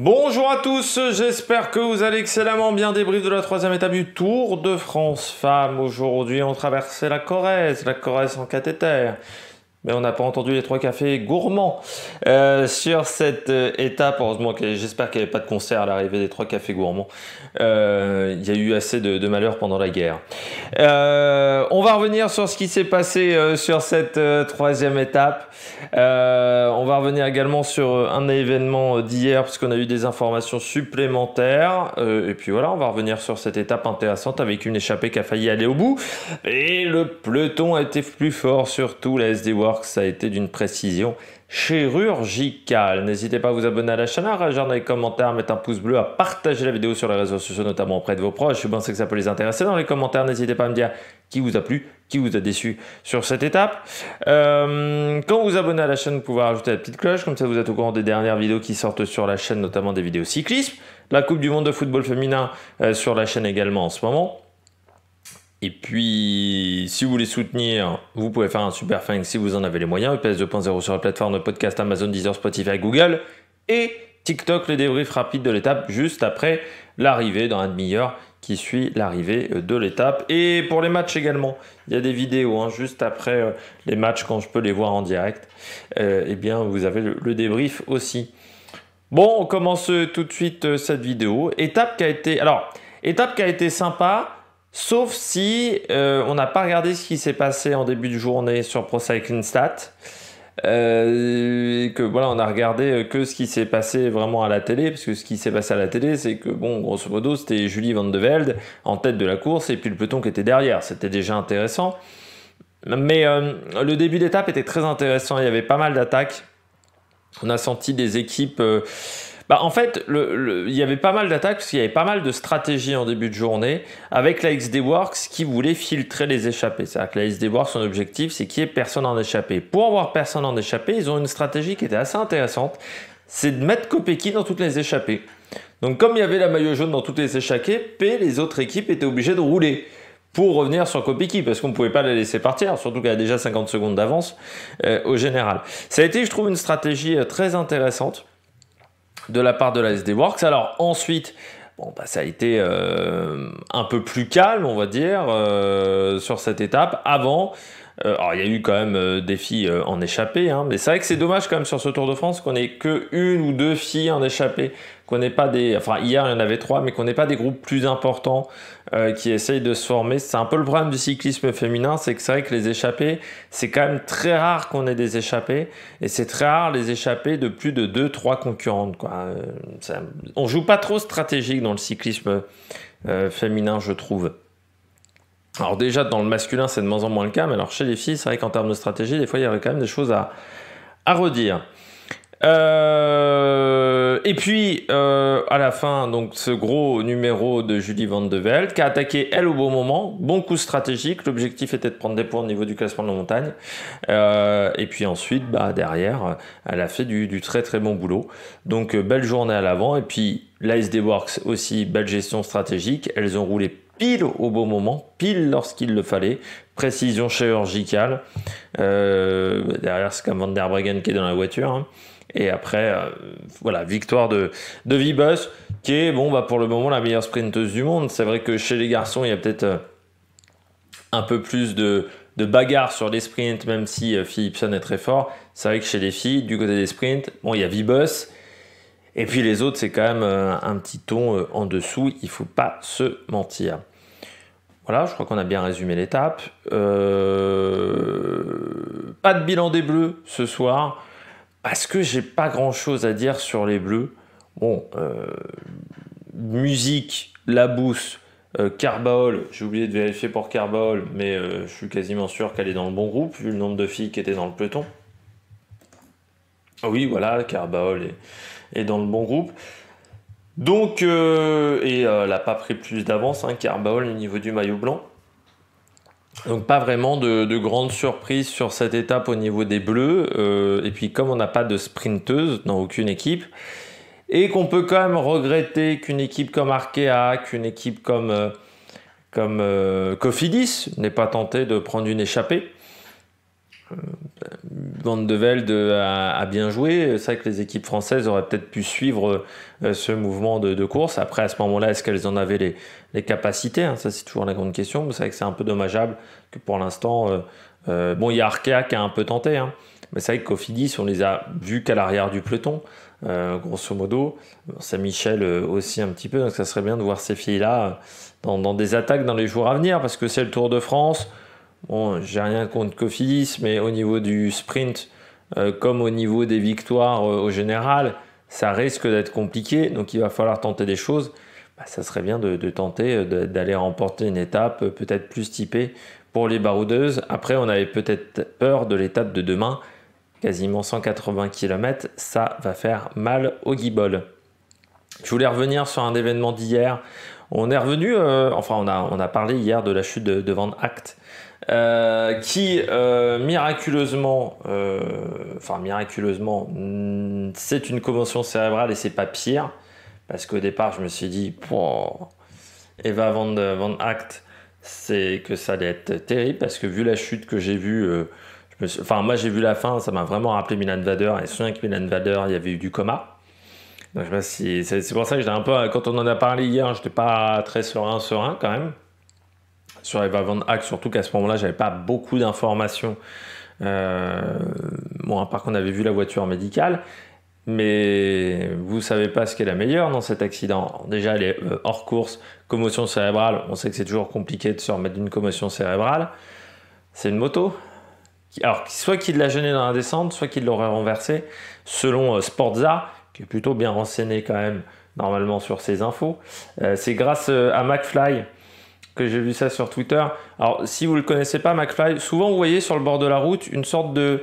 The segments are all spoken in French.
Bonjour à tous, j'espère que vous allez excellemment bien débrief de la troisième étape du Tour de France Femmes. Aujourd'hui, on traversait la Corrèze, la Corrèze en cathéter mais on n'a pas entendu les trois cafés gourmands euh, sur cette euh, étape. Heureusement, j'espère qu'il n'y avait pas de concert à l'arrivée des trois cafés gourmands. Euh, il y a eu assez de, malheurs pendant la guerre. on va revenir sur ce qui s'est passé sur cette troisième étape. on va revenir également sur un événement d'hier, puisqu'on a eu des informations supplémentaires. et puis voilà, on va revenir sur cette étape intéressante avec une échappée qui a failli aller au bout. Et le peloton a été plus fort, surtout la SD War que ça a été d'une précision chirurgicale. N'hésitez pas à vous abonner à la chaîne, à réagir dans les commentaires, mettre un pouce bleu, à partager la vidéo sur les réseaux sociaux, notamment auprès de vos proches. Je pense que ça peut les intéresser. Dans les commentaires, n'hésitez pas à me dire qui vous a plu, qui vous a déçu sur cette étape. Euh, quand vous vous abonnez à la chaîne, vous pouvez rajouter la petite cloche, comme ça vous êtes au courant des dernières vidéos qui sortent sur la chaîne, notamment des vidéos cyclisme. La Coupe du Monde de football féminin euh, sur la chaîne également en ce moment. Et puis, si vous voulez soutenir, vous pouvez faire un super fan si vous en avez les moyens. UPS 2.0 sur la plateforme de podcast Amazon, Deezer, Spotify, Google et TikTok, le débrief rapide de l'étape juste après l'arrivée dans une demi-heure qui suit l'arrivée de l'étape. Et pour les matchs également, il y a des vidéos hein. juste après euh, les matchs quand je peux les voir en direct. Euh, eh bien, vous avez le, débrief aussi. Bon, on commence tout de suite euh, cette vidéo. Étape qui a été, alors, étape qui a été sympa Sauf si euh, on n'a pas regardé ce qui s'est passé en début de journée sur ProCycling Stat. Euh, que voilà, on a regardé que ce qui s'est passé vraiment à la télé, parce que ce qui s'est passé à la télé, c'est que bon, grosso modo, c'était Julie Van de Velde en tête de la course et puis le peloton qui était derrière. C'était déjà intéressant. Mais euh, le début d'étape était très intéressant. Il y avait pas mal d'attaques. On a senti des équipes. Bah, en fait, le, il y avait pas mal d'attaques, parce qu'il y avait pas mal de stratégies en début de journée avec la XD Works qui voulait filtrer les échappées. C'est-à-dire que la XDWorks, son objectif, c'est qu'il n'y ait personne en échappé. Pour avoir personne en échappé, ils ont une stratégie qui était assez intéressante c'est de mettre Kopeki dans toutes les échappées. Donc comme il y avait la maillot jaune dans toutes les échappées, P, les autres équipes étaient obligées de rouler pour revenir sur Kopeki, parce qu'on ne pouvait pas la laisser partir, surtout qu'elle a déjà 50 secondes d'avance euh, au général. Ça a été, je trouve, une stratégie euh, très intéressante de la part de la SD Works. Alors ensuite, Bon, bah, ça a été euh, un peu plus calme, on va dire, euh, sur cette étape. Avant, euh, alors il y a eu quand même des filles en échappée, hein, mais c'est vrai que c'est dommage quand même sur ce Tour de France qu'on ait que une ou deux filles en échappée qu'on n'ait pas des. Enfin, hier, il y en avait trois, mais qu'on n'ait pas des groupes plus importants euh, qui essayent de se former. C'est un peu le problème du cyclisme féminin, c'est que c'est vrai que les échappées, c'est quand même très rare qu'on ait des échappées, et c'est très rare les échappées de plus de 2-3 concurrentes. Quoi. ne euh, on joue pas trop stratégique dans le cyclisme euh, féminin, je trouve. Alors, déjà, dans le masculin, c'est de moins en moins le cas, mais alors chez les filles, c'est vrai qu'en termes de stratégie, des fois, il y avait quand même des choses à redire. Euh, et puis, euh, à la fin, donc ce gros numéro de Julie Van de Velde, qui a attaqué elle au bon moment, bon coup stratégique. L'objectif était de prendre des points au niveau du classement de la montagne. Euh, et puis ensuite, bah, derrière, elle a fait du, du très très bon boulot. Donc, euh, belle journée à l'avant. Et puis, l'ASD Works aussi, belle gestion stratégique. Elles ont roulé pile au bon moment, pile lorsqu'il le fallait. Précision chirurgicale. Euh, derrière, c'est comme Van der Breggen qui est dans la voiture. Hein. Et après, euh, voilà, victoire de, de Vibus, qui est, bon, bah, pour le moment, la meilleure sprinteuse du monde. C'est vrai que chez les garçons, il y a peut-être euh, un peu plus de, de bagarre sur les sprints, même si Philipson est très fort. C'est vrai que chez les filles, du côté des sprints, bon, il y a Vibus et puis les autres, c'est quand même euh, un petit ton euh, en dessous, il ne faut pas se mentir. Voilà, je crois qu'on a bien résumé l'étape. Euh, pas de bilan des bleus ce soir, parce que j'ai pas grand chose à dire sur les bleus. Bon, musique, la bousse, Carbaol, j'ai oublié de vérifier pour Carbaol, mais je suis quasiment sûr qu'elle est dans le bon groupe, vu le nombre de filles qui étaient dans le peloton. Ah oui, voilà, Carbaol est et dans le bon groupe. Donc, euh, et euh, elle n'a pas pris plus d'avance hein, Carbaol au niveau du maillot blanc. Donc pas vraiment de, grandes surprises sur cette étape au niveau des bleus. Euh, et puis comme on n'a pas de sprinteuse dans aucune équipe, et qu'on peut quand même regretter qu'une équipe comme Arkea, qu'une équipe comme, comme Cofidis n'ait pas tenté de prendre une échappée, euh, Van de Velde a, bien joué. C'est vrai que les équipes françaises auraient peut-être pu suivre euh, ce mouvement de, course. Après, à ce moment-là, est-ce qu'elles en avaient les, capacités hein? Ça, c'est toujours la grande question. c'est vrai que c'est un peu dommageable que pour l'instant. Euh, bon, il y a Arkea qui a un peu tenté. Hein. Mais c'est vrai que Cofidis, on les a vus qu'à l'arrière du peloton, grosso modo. Saint-Michel aussi un petit peu. Donc, ça serait bien de voir ces filles-là dans des attaques dans les jours à venir parce que c'est le Tour de France. Bon, j'ai rien contre Cofidis, mais au niveau du sprint, euh, comme au niveau des victoires euh, au général, ça risque d'être compliqué. Donc il va falloir tenter des choses. Bah, ça serait bien de, tenter euh, d'aller remporter une étape peut-être plus typée pour les baroudeuses. Après, on avait peut-être peur de l'étape de demain. Quasiment 180 km, ça va faire mal au guibol. Je voulais revenir sur un événement d'hier. On est revenu, enfin on a, parlé hier de la chute de, de Van Act euh, qui euh, miraculeusement, euh, enfin miraculeusement, mm, c'est une convention cérébrale et c'est pas pire, parce qu'au départ je me suis dit, pour Eva Van, Van Act, c'est que ça allait être terrible, parce que vu la chute que j'ai vue, enfin moi j'ai vu la fin, ça m'a vraiment rappelé Milan Vader, et je souviens que Milan Vader, il y avait eu du coma. Donc, je sais c'est pour ça que j'étais un peu quand on en a parlé hier, j'étais pas très serein serein quand même sur Van Hack, surtout qu'à ce moment-là, j'avais pas beaucoup d'informations. Euh, bon, à part qu'on avait vu la voiture médicale, mais vous savez pas ce qui est la meilleure dans cet accident. Déjà, elle est euh, hors course, commotion cérébrale. On sait que c'est toujours compliqué de se remettre d'une commotion cérébrale. C'est une moto. Alors, soit qu'il l'a gênée dans la descente, soit qu'il l'aurait renversée. selon euh, Sportza, qui est plutôt bien renseigné quand même normalement sur ces infos. c'est grâce à McFly j'ai vu ça sur Twitter. Alors, si vous ne le connaissez pas, McFly, souvent vous voyez sur le bord de la route une sorte de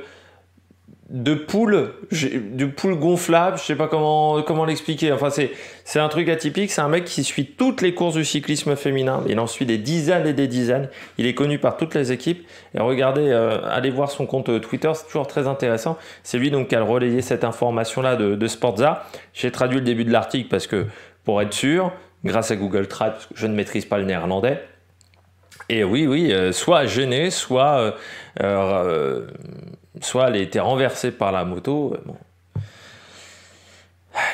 de poule, du poule gonflable, je sais pas comment comment l'expliquer. Enfin c'est un truc atypique, c'est un mec qui suit toutes les courses du cyclisme féminin, il en suit des dizaines et des dizaines. Il est connu par toutes les équipes et regardez euh, allez voir son compte euh, Twitter, c'est toujours très intéressant. C'est lui donc qui a relayé cette information là de de Sportza. J'ai traduit le début de l'article parce que pour être sûr, grâce à Google Trad, je ne maîtrise pas le néerlandais. Et oui, oui, euh, soit gêné, soit, euh, euh, soit elle a été renversée par la moto.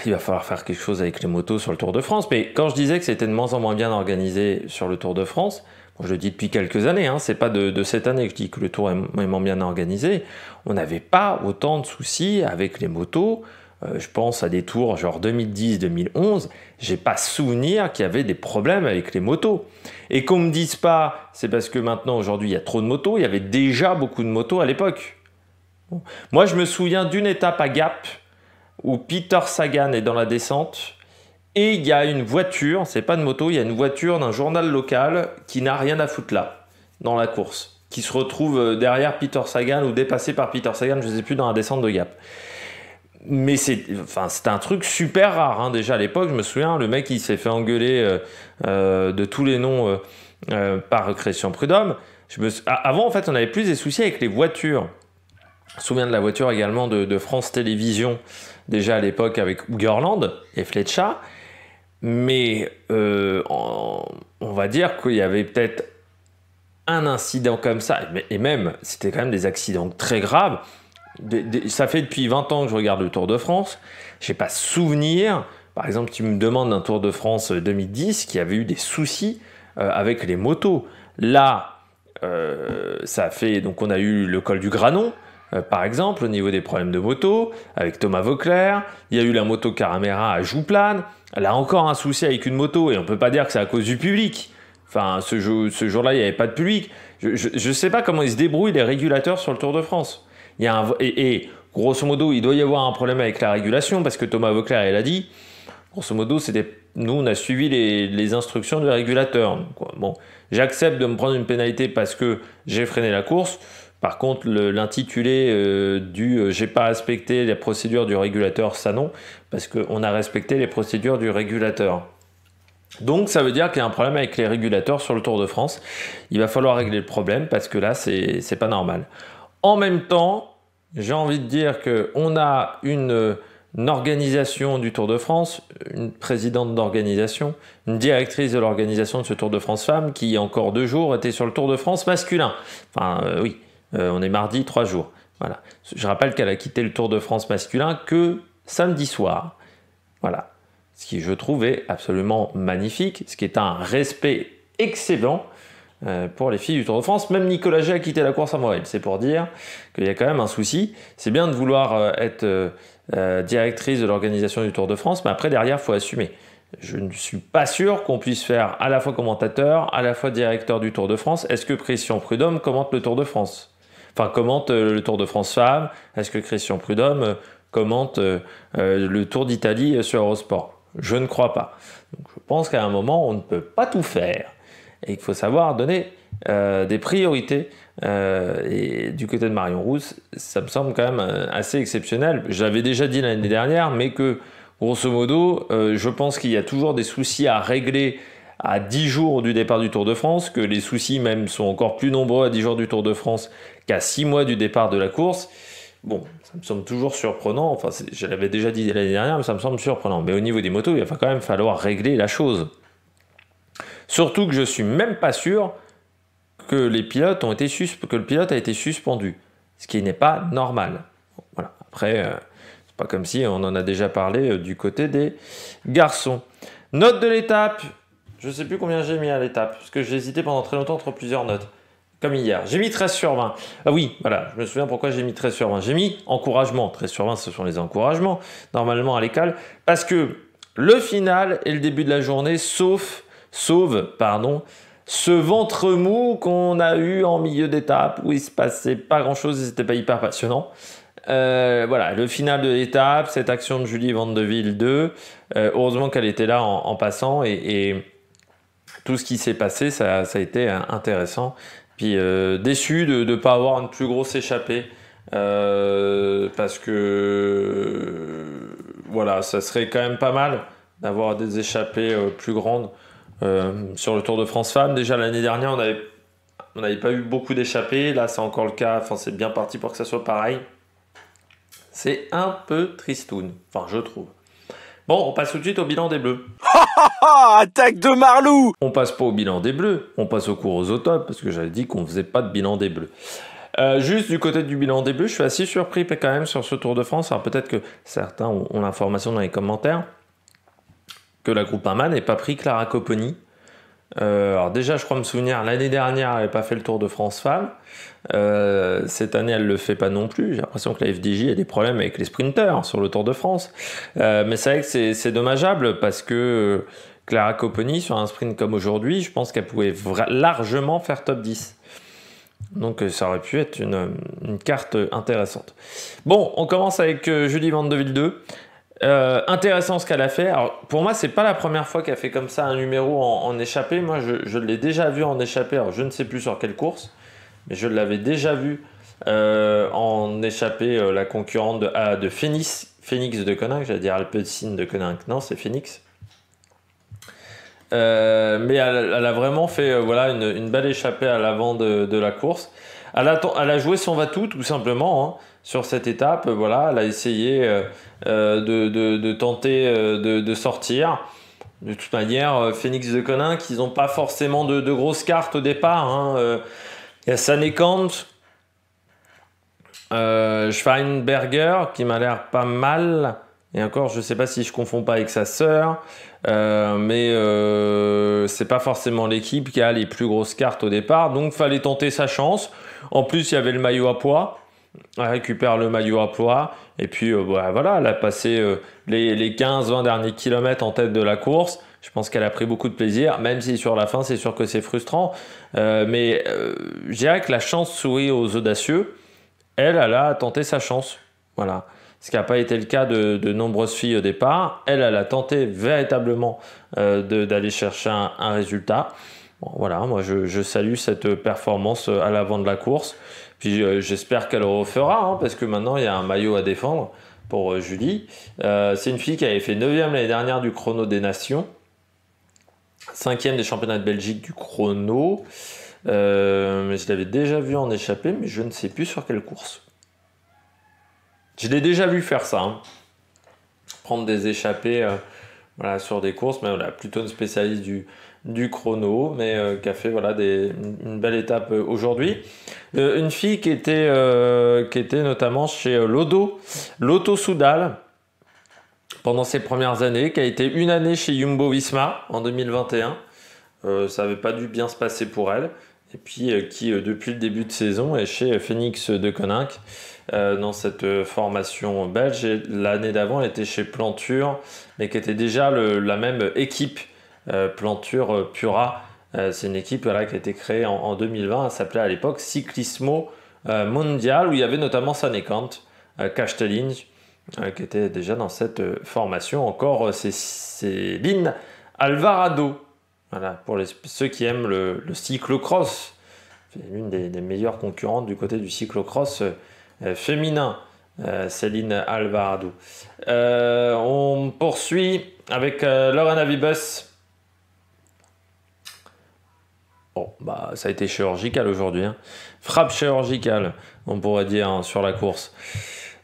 Il va falloir faire quelque chose avec les motos sur le Tour de France. Mais quand je disais que c'était de moins en moins bien organisé sur le Tour de France, je le dis depuis quelques années, hein, c'est pas de, de, cette année que je dis que le Tour est moins bien organisé. On n'avait pas autant de soucis avec les motos euh, je pense à des tours genre 2010-2011, j'ai pas souvenir qu'il y avait des problèmes avec les motos. Et qu'on me dise pas, c'est parce que maintenant aujourd'hui il y a trop de motos, il y avait déjà beaucoup de motos à l'époque. Moi je me souviens d'une étape à Gap où Peter Sagan est dans la descente et il y a une voiture, c'est pas de moto, il y a une voiture d'un journal local qui n'a rien à foutre là, dans la course, qui se retrouve euh, derrière Peter Sagan ou dépassé par Peter Sagan, je sais plus, dans la descente de Gap mais c'est enfin, un truc super rare. Hein. Déjà à l'époque, je me souviens, le mec il s'est fait engueuler euh, euh, de tous les noms euh, par Christian Prudhomme. Avant, en fait, on avait plus des soucis avec les voitures. Je me souviens de la voiture également de, France Télévisions, déjà à l'époque avec Ougerland et Fletcha. Mais on va dire qu'il y avait peut-être un incident comme ça, et même, c'était quand même des accidents très graves ça fait depuis 20 ans que je regarde le Tour de France. J'ai pas souvenir. Par exemple, tu me demandes d'un Tour de France 2010 euh, qui avait eu des soucis euh, avec les motos. Là, euh, ça fait donc on a eu le col du Granon. par exemple, au niveau des problèmes de moto, avec Thomas Vauclair, il y a eu la moto Caramera à elle a encore un souci avec une moto, et on peut pas dire que c'est à cause du public. Enfin, ce, jour, ce jour-là, il n'y avait pas de public. Je ne sais pas comment ils se débrouillent les régulateurs sur le Tour de France et, grosso modo, il doit y avoir un problème avec la régulation parce que Thomas Vauclair, il a dit, grosso modo, c'était nous, on a suivi les, instructions du régulateur. bon, j'accepte de me prendre une pénalité parce que j'ai freiné la course. Par contre, l'intitulé euh, du euh, j'ai pas respecté les procédures du régulateur, ça non, parce qu'on a respecté les procédures du régulateur. Donc ça veut dire qu'il y a un problème avec les régulateurs sur le Tour de France. Il va falloir régler le problème parce que là, c'est pas normal. En même temps, j'ai envie de dire qu'on a une, organisation du Tour de France, une présidente d'organisation, une directrice de l'organisation de ce Tour de France femme qui, encore deux jours, était sur le Tour de France masculin. Enfin, euh, oui, euh, on est mardi, trois jours. Voilà. Je rappelle qu'elle a quitté le Tour de France masculin que samedi soir. Voilà. Ce qui, je trouvais absolument magnifique, ce qui est un respect excellent euh, pour les filles du Tour de France. Même Nicolas Jay a quitté la course à Montréal. C'est pour dire qu'il y a quand même un souci. C'est bien de vouloir euh, être euh, directrice de l'organisation du Tour de France, mais après, derrière, il faut assumer. Je ne suis pas sûr qu'on puisse faire à la fois commentateur, à la fois directeur du Tour de France. Est-ce que Christian Prudhomme commente le Tour de France Enfin, commente le Tour de France femme Est-ce que Christian Prudhomme commente le Tour d'Italie sur Eurosport Je ne crois pas. je pense qu'à un moment, on ne peut pas tout faire et qu'il faut savoir donner euh, des priorités. Euh, et du côté de Marion Rousse, ça me semble quand même euh, assez exceptionnel. J'avais déjà dit l'année dernière, mais que grosso modo, je pense qu'il y a toujours des soucis à régler à 10 jours du départ du Tour de France, que les soucis même sont encore plus nombreux à 10 jours du Tour de France qu'à 6 mois du départ de la course. Bon, ça me semble toujours surprenant. Enfin, je l'avais déjà dit l'année dernière, mais ça me semble surprenant. Mais au niveau des motos, il va quand même falloir régler la chose. Surtout que je suis même pas sûr que les pilotes ont été que le pilote a été suspendu, ce qui n'est pas normal. voilà. Après, euh, c'est pas comme si on en a déjà parlé euh, du côté des garçons. Note de l'étape. Je sais plus combien j'ai mis à l'étape, parce que j'ai hésité pendant très longtemps entre plusieurs notes. Comme hier. J'ai mis 13 sur 20. Ah oui, voilà, je me souviens pourquoi j'ai mis 13 sur 20. J'ai mis encouragement. 13 sur 20, ce sont les encouragements, normalement à l'écale. Parce que le final et le début de la journée, sauf sauve, pardon, ce ventre mou qu'on a eu en milieu d'étape où il se passait pas grand chose et c'était pas hyper passionnant. Euh, voilà, le final de l'étape, cette action de Julie Vandeville 2. Euh, heureusement qu'elle était là en, passant et, tout ce qui s'est passé, ça, ça, a été intéressant. Puis euh, déçu de ne pas avoir une plus grosse échappée parce que voilà, ça serait quand même pas mal d'avoir des échappées plus grandes. Euh, sur le Tour de France Femmes, déjà l'année dernière, on on n'avait pas eu beaucoup d'échappées. Là, c'est encore le cas. Enfin, c'est bien parti pour que ça soit pareil. C'est un peu tristoun. Enfin, je trouve. Bon, on passe tout de suite au bilan des Bleus. Attaque de Marlou On passe pas au bilan des Bleus. On passe au cours aux autopes parce que j'avais dit qu'on faisait pas de bilan des Bleus. Euh, juste du côté du bilan des Bleus, je suis assez surpris quand même sur ce Tour de France. Alors peut-être que certains ont l'information dans les commentaires que la Groupama n'ait pas pris Clara Copponi. Euh, alors déjà, je crois me souvenir, l'année dernière, elle n'avait pas fait le Tour de France Femmes. Euh, cette année, elle ne le fait pas non plus. J'ai l'impression que la FDJ a des problèmes avec les sprinteurs hein, sur le Tour de France. Euh, mais c'est vrai que c'est dommageable parce que Clara Copponi, sur un sprint comme aujourd'hui, je pense qu'elle pouvait largement faire top 10. Donc ça aurait pu être une, carte intéressante. Bon, on commence avec Julie Vandeville 2. Euh, intéressant ce qu'elle a fait. Alors, pour moi, c'est pas la première fois qu'elle fait comme ça un numéro en, en échappée. Moi, je, l'ai déjà vu en échappée. Alors, je ne sais plus sur quelle course, mais je l'avais déjà vu euh, en échappée euh, la concurrente de, ah, de Phoenix, Phoenix de Coninck, J'allais dire Alpecin de Coninck, Non, c'est Phoenix. mais elle, a vraiment fait voilà, une, belle échappée à l'avant de, la course. Elle a, elle a joué son va-tout, tout simplement. Hein sur cette étape. Voilà, elle a essayé euh, euh, de, tenter euh, de, sortir. De toute manière, Phoenix de Conin, qui n'ont pas forcément de, grosses cartes au départ. Hein, il y a Sanekant, Schweinberger, qui m'a l'air pas mal. Et encore, je ne sais pas si je confonds pas avec sa sœur, mais euh, c'est pas forcément l'équipe qui a les plus grosses cartes au départ. Donc, fallait tenter sa chance. En plus, il y avait le maillot à poids elle récupère le maillot à poids, et puis euh, bah, voilà, elle a passé euh, les, 15-20 derniers kilomètres en tête de la course. Je pense qu'elle a pris beaucoup de plaisir, même si sur la fin, c'est sûr que c'est frustrant. Euh, mais je dirais que la chance sourit aux audacieux. Elle, elle a tenté sa chance. Voilà. Ce qui n'a pas été le cas de, de, nombreuses filles au départ. Elle, elle a tenté véritablement d'aller chercher un, résultat. voilà, moi je salue cette performance à l'avant de la course. Euh, j'espère qu'elle refera, hein, parce que maintenant il y a un maillot à défendre pour euh, Julie. Euh, c'est une fille qui avait fait 9 e l'année dernière du chrono des nations, 5 e des championnats de Belgique du chrono. mais je l'avais déjà vu en échappée, mais je ne sais plus sur quelle course. Je l'ai déjà vu faire ça. Hein. Prendre des échappées sur des courses, mais voilà, plutôt une spécialiste du, du chrono, mais euh, qui a fait voilà, des, une belle étape euh, aujourd'hui. Euh, une fille qui était, qui était notamment chez Lodo, Loto Soudal, pendant ses premières années, qui a été une année chez Jumbo Visma en 2021. ça avait pas du bien se passer pour elle. Et puis qui, depuis le début de saison, est chez Phoenix de Coninck. dans cette formation belge. L'année d'avant, elle était chez Planture, mais qui était déjà la même équipe euh, Planture euh, Pura. Euh, c'est une équipe qui a été créée en, 2020. Elle s'appelait à l'époque Cyclismo Mondial, où il y avait notamment Sanekant, Kastelin, qui était déjà dans cette formation. Encore, Céline Alvarado. Voilà, pour ceux qui aiment le, le cyclocross, c'est l'une des, meilleures concurrentes du côté du cyclocross féminin, Céline Alvarado. on poursuit avec Lorena navibus. Bon, bah, ça a été chirurgical aujourd'hui. Hein. Frappe chirurgicale, on pourrait dire, hein, sur la course.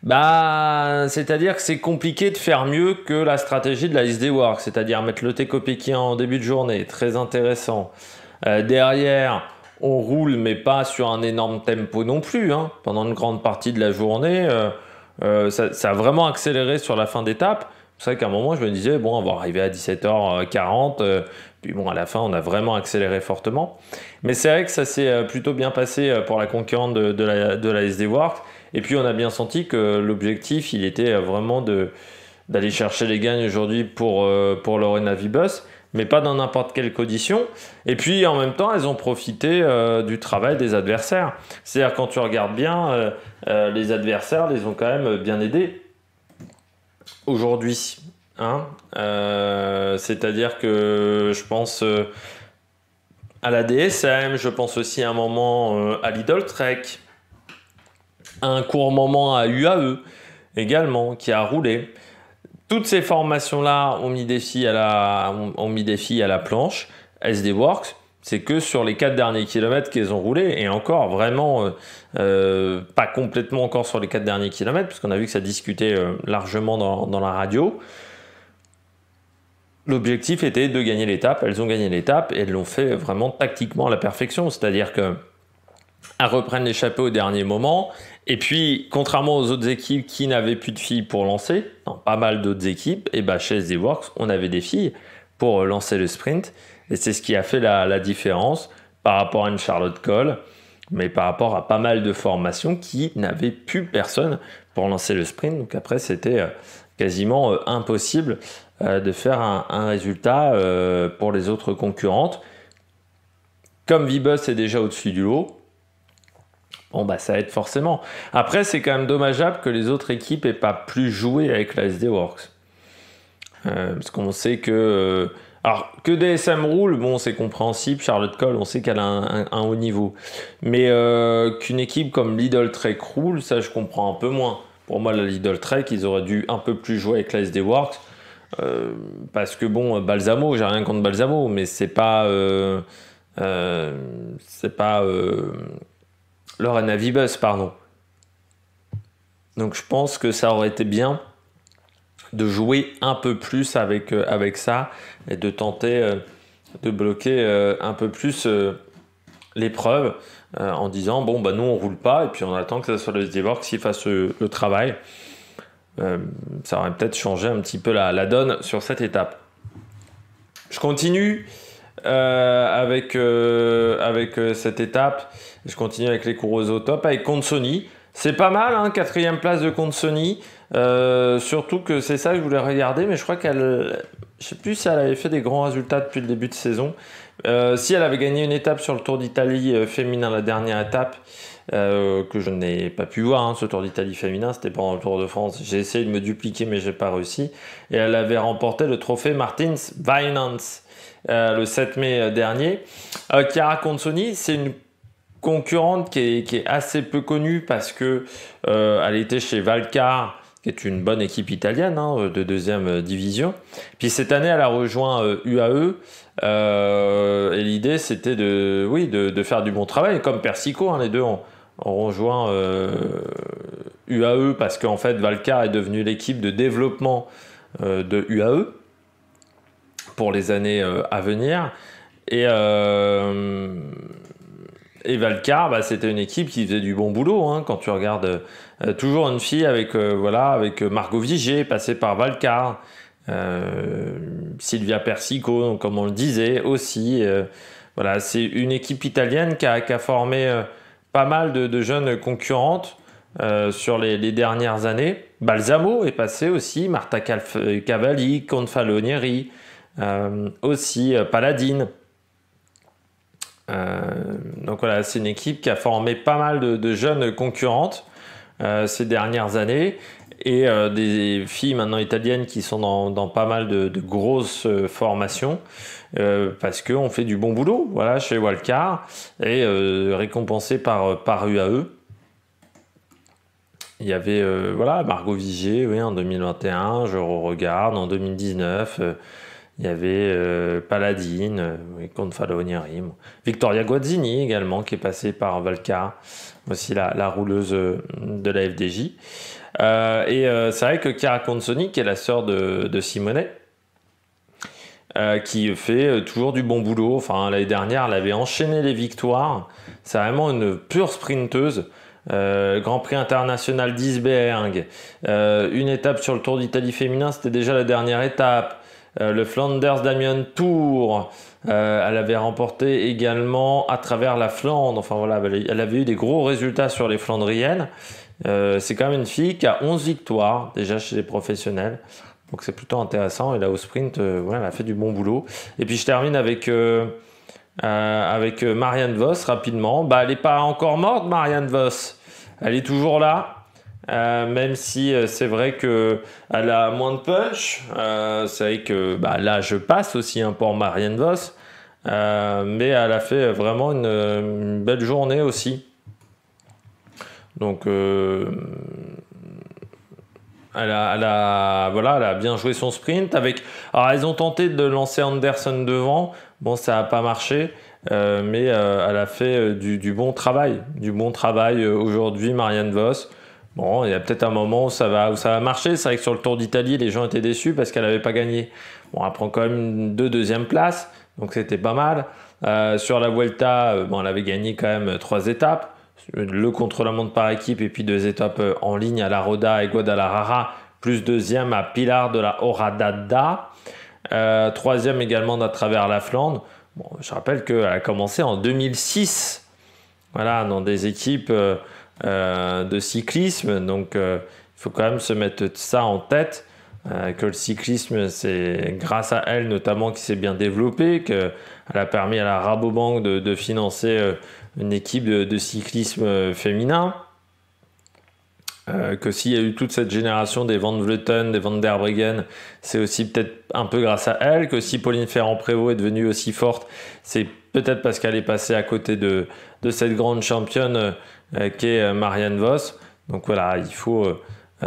Bah, c'est-à-dire que c'est compliqué de faire mieux que la stratégie de la SD Work, c'est-à-dire mettre le Pékin en début de journée, très intéressant. Euh, derrière, on roule, mais pas sur un énorme tempo non plus. Hein. Pendant une grande partie de la journée, euh, euh, ça, ça, a vraiment accéléré sur la fin d'étape. C'est vrai qu'à un moment, je me disais, bon, on va arriver à 17h40, puis bon, à la fin, on a vraiment accéléré fortement. Mais c'est vrai que ça s'est euh, plutôt bien passé euh, pour la concurrente de, la, de SD Works. Et puis on a bien senti que l'objectif, il était euh, vraiment d'aller chercher les gains aujourd'hui pour, leur pour mais pas dans n'importe quelle condition. Et puis en même temps, elles ont profité du travail des adversaires. C'est-à-dire quand tu regardes bien, les adversaires les ont quand même bien aidés aujourd'hui. Hein. Euh, c'est-à-dire que je pense euh, à la DSM, je pense aussi à un moment euh, à l'Idol Trek, un court moment à UAE également qui a roulé. Toutes ces formations-là ont mis des à la, planche. SD Works, c'est que sur les quatre derniers kilomètres qu'elles ont roulé, et encore vraiment pas complètement encore sur les quatre derniers kilomètres, puisqu'on a vu que ça discutait largement dans, la radio. L'objectif était de gagner l'étape. Elles ont gagné l'étape et elles l'ont fait vraiment tactiquement à la perfection. C'est-à-dire qu'elles reprennent l'échappée au dernier moment. Et puis, contrairement aux autres équipes qui n'avaient plus de filles pour lancer, dans pas mal d'autres équipes, et eh bah, ben, chez SD Works, on avait des filles pour euh, lancer le sprint. Et c'est ce qui a fait la, la, différence par rapport à une Charlotte Cole, mais par rapport à pas mal de formations qui n'avaient plus personne pour lancer le sprint. Donc après, c'était euh, quasiment euh, impossible euh, de faire un, résultat euh, pour les autres concurrentes. Comme Vibus est déjà au-dessus du lot, Bon, bah, ça aide forcément. Après, c'est quand même dommageable que les autres équipes n'aient pas plus joué avec la SD Works. Euh, parce qu'on sait que. alors, que DSM roule, bon, c'est compréhensible. Charlotte Cole, on sait qu'elle a un, haut niveau. Mais qu'une équipe comme Lidl Trek roule, ça, je comprends un peu moins. Pour moi, la Lidl Trek, ils auraient dû un peu plus jouer avec la SD Works euh, parce que bon, Balsamo, j'ai rien contre Balsamo, mais c'est pas. Euh, euh, c'est pas. Laura Navibus, pardon. Donc je pense que ça aurait été bien de jouer un peu plus avec, avec ça et de tenter de bloquer un peu plus l'épreuve en disant bon, bah nous on roule pas et puis on attend que ça soit le Divorce s'il fasse le travail. Euh, ça aurait peut-être changé un petit peu la, donne sur cette étape. Je continue euh, avec, euh, cette étape. Je continue avec les coureuses au top avec Consoni. C'est pas mal, hein, quatrième place de Consoni. surtout que c'est ça que je voulais regarder, mais je crois qu'elle. Je sais plus si elle avait fait des grands résultats depuis le début de saison. si elle avait gagné une étape sur le Tour d'Italie féminin, la dernière étape, euh, que je n'ai pas pu voir. Hein, ce Tour d'Italie féminin, c'était pendant le Tour de France. J'ai essayé de me dupliquer, mais j'ai pas réussi. Et elle avait remporté le trophée Martins Vinance euh, le 7 mai dernier. Euh, Chiara Consoni, c'est une concurrente qui est, assez peu connue parce que elle était chez Valcar qui est une bonne équipe italienne hein, de deuxième division. Puis cette année, elle a rejoint UAE. et l'idée, c'était de, oui, de, faire du bon travail, comme Persico. Hein, les deux ont, on rejoint UAE euh, parce qu'en fait Valcar est devenu l'équipe de développement euh, de UAE pour les années euh, à venir. Et, et Valcar, bah, c'était une équipe qui faisait du bon boulot. Hein, quand tu regardes toujours une fille avec, voilà, avec Margot Vigier, passée par Valcar, Sylvia Persico, comme on le disait aussi. voilà, c'est une équipe italienne qui a formé pas mal de, jeunes concurrentes euh, sur les, dernières années. Balsamo est passé aussi, Marta euh, Cavalli, Confalonieri, euh, aussi Paladine. donc voilà, c'est une équipe qui a formé pas mal de, jeunes concurrentes ces dernières années et des filles maintenant italiennes qui sont dans, pas mal de grosses formations. Euh, parce qu'on fait du bon boulot voilà, chez Walcar et euh, récompensé par, euh, par UAE. Il y avait voilà, Margot Vigier oui, en 2021, je regarde, en 2019. il y avait Paladine, Victoria Guazzini également, qui est passée par Walcar aussi la, rouleuse de la FDJ. et c'est vrai que Cara Consoni, qui est la sœur de Simonet, euh, qui fait euh, toujours du bon boulot. Enfin, l'année dernière, elle avait enchaîné les victoires. C'est vraiment une pure sprinteuse. Euh, Grand Prix international d'Isberg, une étape sur le Tour d'Italie féminin, c'était déjà la dernière étape. le Flanders Damien Tour, elle avait remporté également à travers la Flandre. Enfin voilà, elle avait eu des gros résultats sur les Flandriennes. c'est quand même une fille qui a 11 victoires déjà chez les professionnels. Donc c'est plutôt intéressant. Et là, au sprint, euh, elle a fait du bon boulot. Et puis je termine avec, euh, euh, avec Marianne Voss rapidement. Bah, elle n'est pas encore morte, Marianne Voss. Elle est toujours là. même si c'est vrai qu'elle a moins de punch, c'est vrai que bah, là je passe aussi un peu en Marianne Voss, mais elle a fait vraiment une, une belle journée aussi. Donc elle a, elle a, voilà, elle a bien joué son sprint. Avec... Alors, elles ont tenté de lancer Anderson devant. Bon, ça n'a pas marché. Euh, mais euh, elle a fait euh, du, bon travail. Du bon travail aujourd'hui, Marianne Voss. Bon, il y a peut-être un moment où ça va, où ça va marcher. C'est vrai que sur le Tour d'Italie, les gens étaient déçus parce qu'elle n'avait pas gagné. Bon, elle prend quand même deux deuxième places, donc c'était pas mal. sur la Vuelta, bon, elle avait gagné quand même trois étapes le contre-la-montre par équipe et puis deux étapes euh, en ligne à la Roda et Guadalajara, plus deuxième à Pilar de la Horadada, euh, troisième également à travers la Flandre. Bon, je rappelle qu'elle a commencé en 2006, voilà, dans des équipes euh, euh, de cyclisme, donc il faut quand même se mettre ça en tête. que le cyclisme, c'est grâce à elle notamment qui s'est bien développé, qu'elle a permis à la Rabobank de, de financer une équipe de, cyclisme euh, féminin. Euh, que s'il y a eu toute cette génération des Van Vleuten, des Van der Breggen, c'est aussi peut-être un peu grâce à elle que si Pauline Ferrand-Prévot est devenue aussi forte, c'est peut-être parce qu'elle est passée à côté de, cette grande championne euh, qui est Marianne Voss. Donc voilà, il faut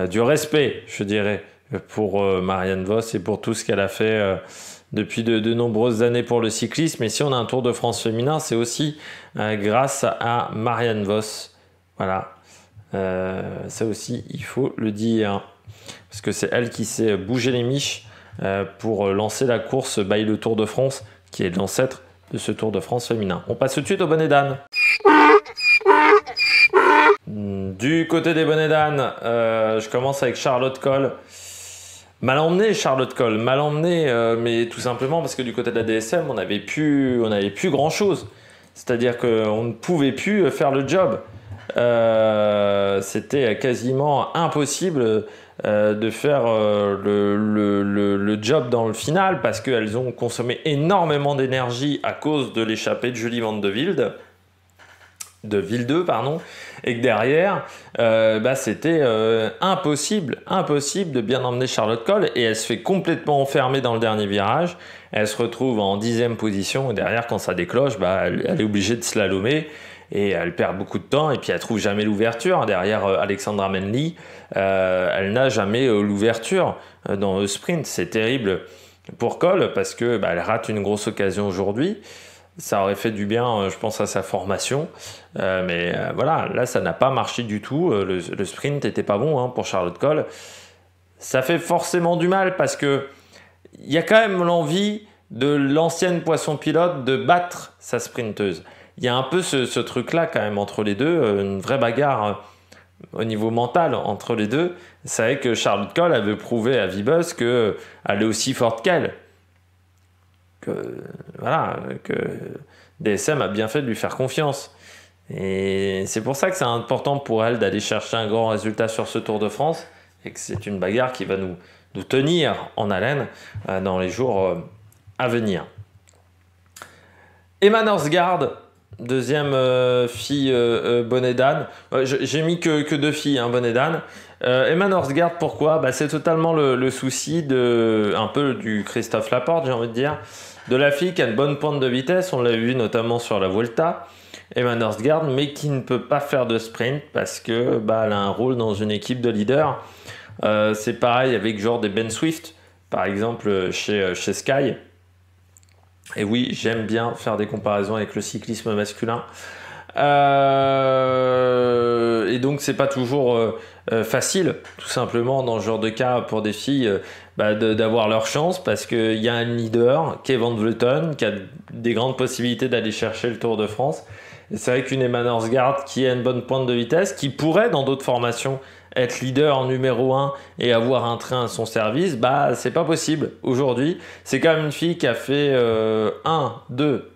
du respect, je dirais, pour Marianne Voss et pour tout ce qu'elle a fait depuis de, nombreuses années pour le cyclisme. Et si on a un Tour de France féminin, c'est aussi euh, grâce à Marianne Voss. Voilà. Euh, ça aussi, il faut le dire. Parce que c'est elle qui s'est bougé les miches euh, pour lancer la course by le Tour de France, qui est l'ancêtre de ce Tour de France féminin. On passe tout de suite au bonnet d'âne. Du côté des bonnets d'âne, je commence avec Charlotte Cole. Mal emmené Charlotte Cole, mal emmené, euh, mais tout simplement parce que du côté de la DSM, on n'avait plus, on avait plus grand chose. C'est-à-dire qu'on ne pouvait plus euh, faire le job. Euh, c'était quasiment impossible de faire le, job dans le final parce qu'elles ont consommé énormément d'énergie à cause de l'échappée de Julie Van de de Ville 2, pardon, et que derrière, euh, bah, c'était euh, impossible, impossible de bien emmener Charlotte Cole, et elle se fait complètement enfermer dans le dernier virage, elle se retrouve en dixième position, et derrière, quand ça décloche, bah, elle, est obligée de slalomer, et elle perd beaucoup de temps, et puis elle trouve jamais l'ouverture. Derrière euh, Alexandra Menli, elle n'a jamais l'ouverture dans le sprint, c'est terrible pour Cole, parce que bah, elle rate une grosse occasion aujourd'hui, ça aurait fait du bien, euh, je pense, à sa formation. Euh, mais euh, voilà, là, ça n'a pas marché du tout. le, sprint n'était pas bon hein, pour Charlotte Cole. Ça fait forcément du mal parce que il y a quand même l'envie de l'ancienne poisson pilote de battre sa sprinteuse. Il y a un peu ce, truc-là quand même entre les deux, une vraie bagarre au niveau mental entre les deux. C'est vrai que Charlotte Cole avait prouvé à Vibus qu'elle est aussi forte qu'elle que voilà que DSM a bien fait de lui faire confiance. Et c'est pour ça que c'est important pour elle d'aller chercher un grand résultat sur ce Tour de France et que c'est une bagarre qui va nous, nous tenir en haleine euh, dans les jours euh, à venir. Emma Norsgaard, deuxième euh, fille bonnet J'ai mis que, que, deux filles, un hein, bonnet Emma Norsgaard, pourquoi bah, C'est totalement le, le, souci de, un peu du Christophe Laporte, j'ai envie de dire. De la fille qui a une bonne pointe de vitesse, on l'a vu notamment sur la Volta, et Northgard, mais qui ne peut pas faire de sprint parce que bah, elle a un rôle dans une équipe de leader. Euh, c'est pareil avec genre des Ben Swift, par exemple chez, euh, chez Sky. Et oui, j'aime bien faire des comparaisons avec le cyclisme masculin. Euh, et donc c'est pas toujours euh, euh, facile, tout simplement dans ce genre de cas pour des filles, bah, d'avoir leur chance parce qu'il y a un leader, Kevin Vleuten, qui a des grandes possibilités d'aller chercher le Tour de France. C'est vrai qu'une Emma Guard qui a une bonne pointe de vitesse, qui pourrait dans d'autres formations être leader numéro 1 et avoir un train à son service, bah c'est pas possible aujourd'hui. C'est quand même une fille qui a fait 1, 2,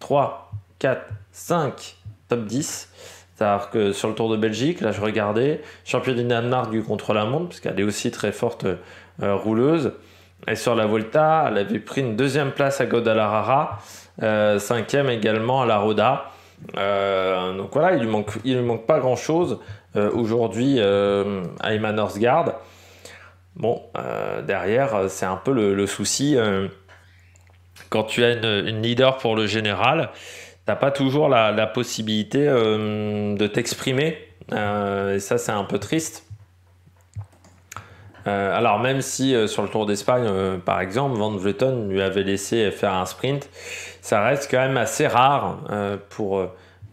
3, 4, 5, top 10. C'est-à-dire que sur le Tour de Belgique, là je regardais, championne du Danemark du contre-la-montre, parce qu'elle est aussi très forte euh, rouleuse. Et sur la Volta, elle avait pris une deuxième place à Godalarara, euh, cinquième également à la Roda. Euh, donc voilà, il lui manque, il lui manque pas grand-chose aujourd'hui à Emma Bon, derrière, c'est un peu le, souci. quand tu as une, leader pour le général, n'as pas toujours la, possibilité euh, de t'exprimer. Euh, et ça, c'est un peu triste. Euh, alors même si sur le Tour d'Espagne, par exemple, Van Vleuten lui avait laissé faire un sprint, ça reste quand même assez rare pour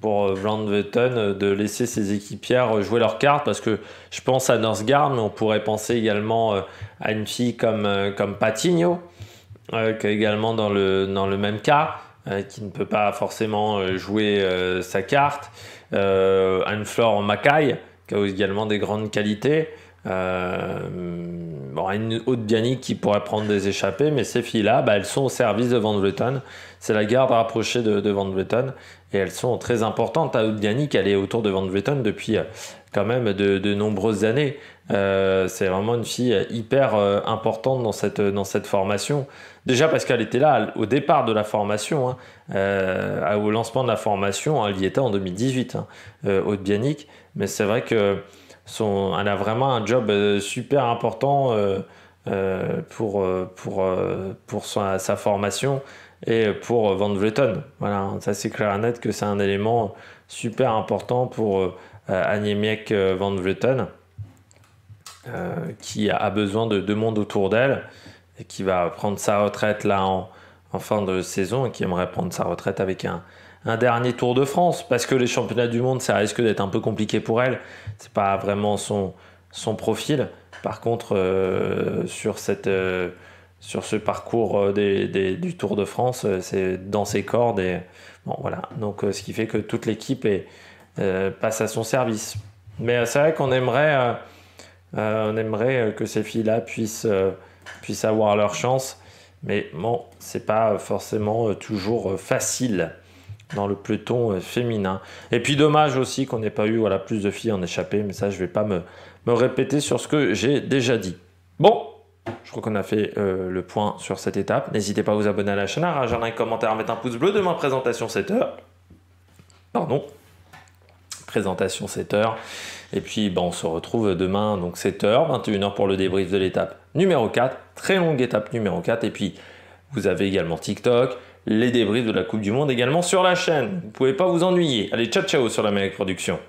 pour Van Vleuten de laisser ses équipières jouer leurs cartes parce que je pense à Norsgaard, mais on pourrait penser également à une fille comme, comme Patigno, qui est également dans le même cas. Euh, qui ne peut pas forcément euh, jouer euh, sa carte. Anne-Flore en Macaille, qui a également des grandes qualités. bon, une haute Biani qui pourrait prendre des échappées, mais ces filles-là, bah, elles sont au service de Van Vleuten c'est la garde rapprochée de, de Van Vleuten et elles sont très importantes. Bianic, elle est autour de Van Vleuten depuis euh, quand même de, nombreuses années. Euh, c'est vraiment une fille hyper euh, importante dans cette, dans cette formation. Déjà parce qu'elle était là au départ de la formation, hein. au lancement de la formation, hein, elle y était en 2018, hein, Bianic, Mais c'est vrai que son, elle a vraiment un job super important pour, pour, pour, sa, sa formation et pour euh, Van Vleuten. Voilà, ça c'est clair et net que c'est un élément super important pour euh, euh, Annemiek Van Vleuten, qui a besoin de deux mondes autour d'elle et qui va prendre sa retraite là en, fin de saison et qui aimerait prendre sa retraite avec un, dernier Tour de France parce que les championnats du monde ça risque d'être un peu compliqué pour elle. C'est pas vraiment son, profil. Par contre, sur cette sur ce parcours euh, du Tour de France, euh, c'est dans ses cordes. Et, bon, voilà. Donc, euh, ce qui fait que toute l'équipe passe à son service. Mais c'est vrai qu'on aimerait, on aimerait que ces filles-là puissent, puissent avoir leur chance. Mais bon, c'est pas forcément toujours facile dans le peloton féminin. Et puis dommage aussi qu'on n'ait pas eu plus de filles en échappée, mais ça je vais pas me répéter sur ce que j'ai déjà dit. Bon, je crois qu'on a fait euh, le point sur cette étape. N'hésitez pas à vous abonner à la chaîne, à rajouter un commentaire, mettre un pouce bleu demain présentation 7h. Pardon. Présentation 7h. Et puis ben, on se retrouve demain, donc 7h, 21h pour le débrief de l'étape numéro 4. Très longue étape numéro 4. Et puis vous avez également TikTok, les débriefs de la Coupe du Monde également sur la chaîne. Vous ne pouvez pas vous ennuyer. Allez, ciao ciao sur la même Production.